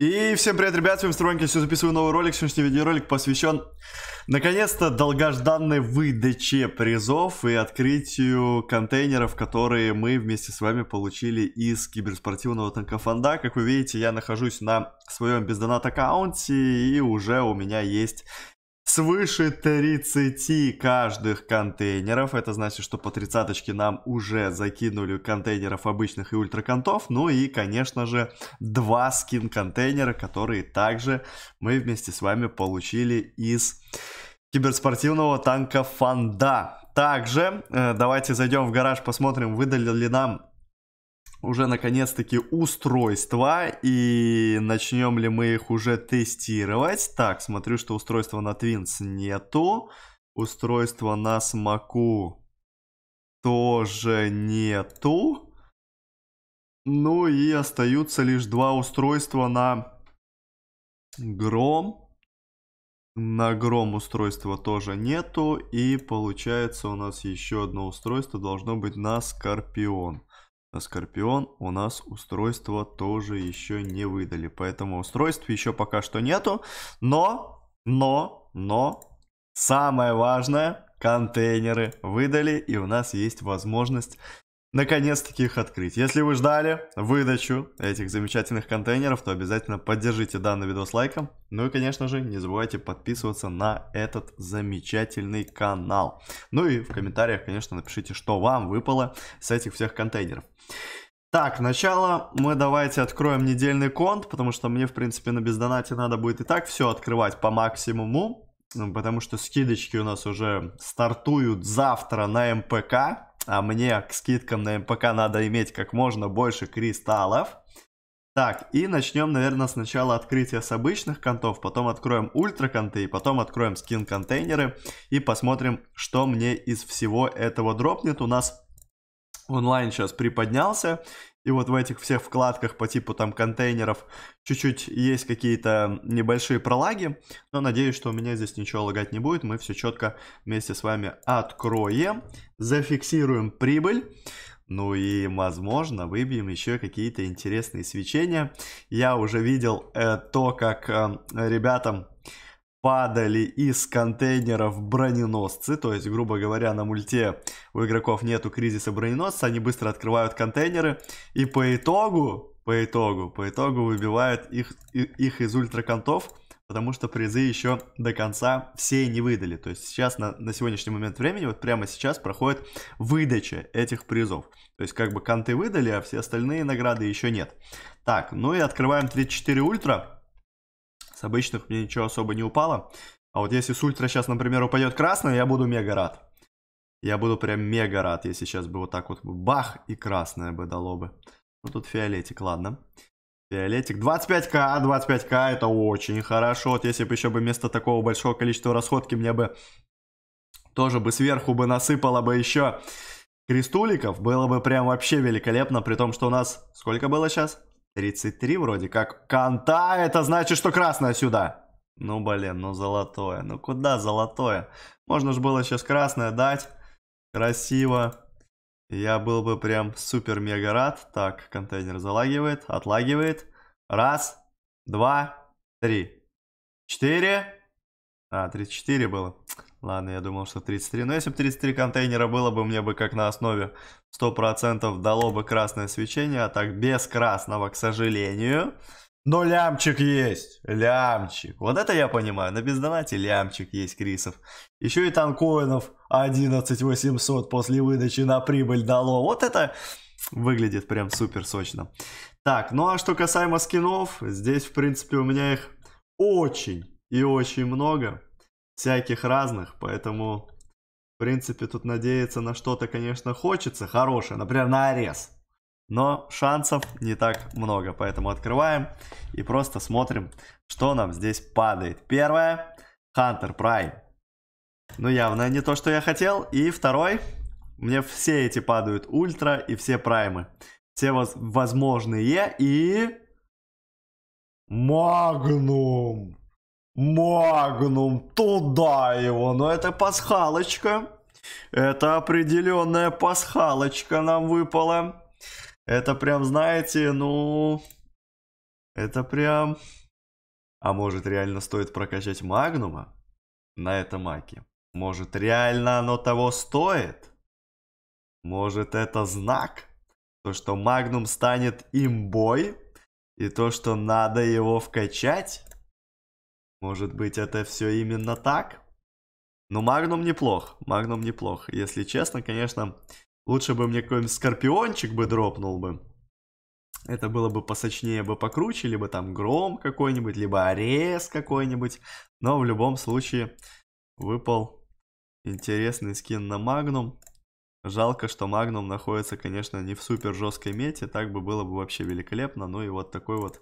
И всем привет, ребят, с вами Стронки, все записываю новый ролик. Сегодняшний видеоролик посвящен, наконец-то, долгожданной выдаче призов и открытию контейнеров, которые мы вместе с вами получили из киберспортивного танкофонда. Как вы видите, я нахожусь на своем бездонат аккаунте и уже у меня есть свыше 30 каждых контейнеров. Это значит, что по тридцаточке нам уже закинули контейнеров обычных и ультраконтов. Ну и, конечно же, два скин-контейнера, которые также мы вместе с вами получили из киберспортивного танка Фанда. Также э, давайте зайдем в гараж, посмотрим, выдали ли нам уже наконец-таки устройства, и начнем ли мы их уже тестировать. Так, смотрю, что устройства на Twins нету, устройства на Смоку тоже нету. Ну и остаются лишь два устройства на Гром. На Гром устройства тоже нету. И получается у нас еще одно устройство должно быть на Скорпион. На Скорпион у нас устройство тоже еще не выдали. Поэтому устройств еще пока что нету. Но, но, но, самое важное, контейнеры выдали. И у нас есть возможность наконец-таки их открыть. Если вы ждали выдачу этих замечательных контейнеров, то обязательно поддержите данный видос лайком. Ну и, конечно же, не забывайте подписываться на этот замечательный канал. Ну и в комментариях, конечно, напишите, что вам выпало с этих всех контейнеров. Так, начало мы давайте откроем недельный конт, потому что мне, в принципе, на бездонате надо будет и так все открывать по максимуму, потому что скидочки у нас уже стартуют завтра на МПК, а мне к скидкам на МПК надо иметь как можно больше кристаллов. Так, и начнем, наверное, сначала открытие с обычных контов, потом откроем ультра конты, потом откроем скин контейнеры и посмотрим, что мне из всего этого дропнет. У нас онлайн сейчас приподнялся, и вот в этих всех вкладках по типу там контейнеров чуть-чуть есть какие-то небольшие пролаги, но надеюсь, что у меня здесь ничего лагать не будет, мы все четко вместе с вами откроем, зафиксируем прибыль, ну и, возможно, выбьем еще какие-то интересные свечения. Я уже видел э, то, как э, ребятам падали из контейнеров броненосцы, то есть, грубо говоря, на мульте у игроков нету кризиса броненосца, они быстро открывают контейнеры, и по итогу, по итогу, по итогу выбивают их, их из ультраконтов, потому что призы еще до конца все не выдали. То есть сейчас, на, на сегодняшний момент времени, вот прямо сейчас проходит выдача этих призов. То есть как бы конты выдали, а все остальные награды еще нет. Так, ну и открываем 34 ультра. С обычных мне ничего особо не упало. А вот если с ультра сейчас, например, упадет красный, я буду мега рад. Я буду прям мега рад, если сейчас бы вот так вот бах и красное бы дало бы. Ну тут фиолетик, ладно. Фиолетик. 25к, 25к, это очень хорошо. Вот если бы еще бы вместо такого большого количества расходки мне бы тоже бы сверху бы насыпало бы еще крестуликов, было бы прям вообще великолепно, при том, что у нас сколько было сейчас? 33 вроде как. Канта, это значит, что красное сюда. Ну, блин, ну золотое. Ну, куда золотое? Можно же было сейчас красное дать. Красиво. Я был бы прям супер-мега рад. Так, контейнер залагивает, отлагивает. Раз, два, три, четыре. А, 34 было. Ладно, я думал, что 33. Но ну, если бы 33 контейнера было бы, мне бы как на основе 100% дало бы красное свечение, а так без красного, к сожалению. Но лямчик есть, лямчик. Вот это я понимаю, на бездонате лямчик есть Крисов. Еще и танкоинов 11 800 после выдачи на прибыль дало. Вот это выглядит прям супер сочно. Так, ну а что касаемо скинов, здесь в принципе у меня их очень и очень много всяких разных, поэтому, в принципе, тут надеяться на что-то, конечно, хочется хорошее, например, на Арес. Но шансов не так много, поэтому открываем и просто смотрим, что нам здесь падает. Первое, Хантер Прайм, Ну, явно не то, что я хотел. И второй, мне все эти падают ультра и все праймы. Все воз возможные и... Магнум! Магнум, туда его, но это пасхалочка. Это определенная пасхалочка нам выпала. Это прям, знаете, ну... Это прям... А может реально стоит прокачать Магнума на этом маке? Может реально оно того стоит? Может это знак? То, что Магнум станет имбой? И то, что надо его вкачать? Может быть, это все именно так? Но ну, Магнум неплох. Магнум неплох. Если честно, конечно, лучше бы мне какой-нибудь Скорпиончик бы дропнул бы. Это было бы посочнее, бы покруче, либо там Гром какой-нибудь, либо Арес какой-нибудь. Но в любом случае выпал интересный скин на Магнум. Жалко, что Магнум находится, конечно, не в супер жесткой мете. Так бы было бы вообще великолепно. Ну и вот такой вот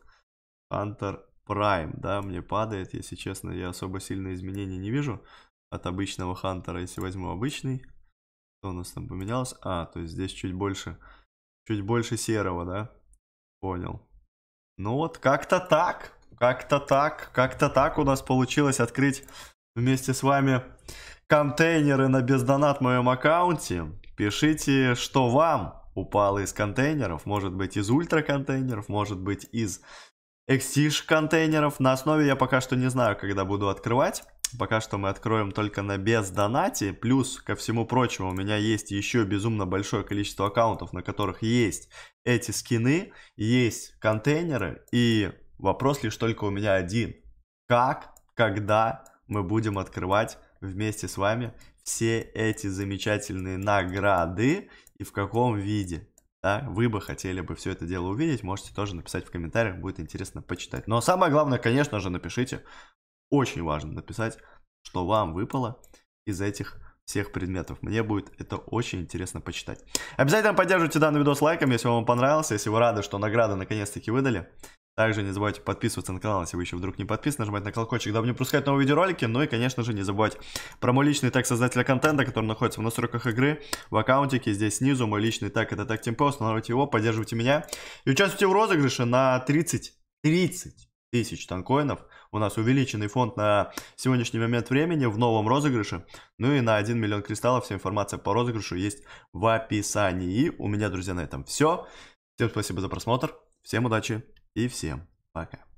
Пантер Prime, да, мне падает, если честно, я особо сильно изменений не вижу от обычного Хантера, если возьму обычный, что у нас там поменялось? А, то есть здесь чуть больше, чуть больше серого, да? Понял. Ну вот, как-то так, как-то так, как-то так у нас получилось открыть вместе с вами контейнеры на бездонат моем аккаунте. Пишите, что вам упало из контейнеров, может быть из ультра контейнеров, может быть из Exige контейнеров. На основе я пока что не знаю, когда буду открывать. Пока что мы откроем только на бездонате. Плюс, ко всему прочему, у меня есть еще безумно большое количество аккаунтов, на которых есть эти скины, есть контейнеры. И вопрос лишь только у меня один. Как, когда мы будем открывать вместе с вами все эти замечательные награды и в каком виде? да, вы бы хотели бы все это дело увидеть, можете тоже написать в комментариях, будет интересно почитать. Но самое главное, конечно же, напишите, очень важно написать, что вам выпало из этих всех предметов. Мне будет это очень интересно почитать. Обязательно поддерживайте данный видос лайком, если вам понравился, если вы рады, что награды наконец-таки выдали. Также не забывайте подписываться на канал, если вы еще вдруг не подписаны, нажимать на колокольчик, дабы не пропускать новые видеоролики. Ну и, конечно же, не забывать про мой личный тег создателя контента, который находится в настройках игры, в аккаунтике, здесь снизу. Мой личный тег это тег Темпе, устанавливайте его, поддерживайте меня. И участвуйте в розыгрыше на 30, 30 тысяч танкоинов. У нас увеличенный фонд на сегодняшний момент времени в новом розыгрыше. Ну и на 1 миллион кристаллов вся информация по розыгрышу есть в описании. И у меня, друзья, на этом все. Всем спасибо за просмотр. Всем удачи. И всем пока.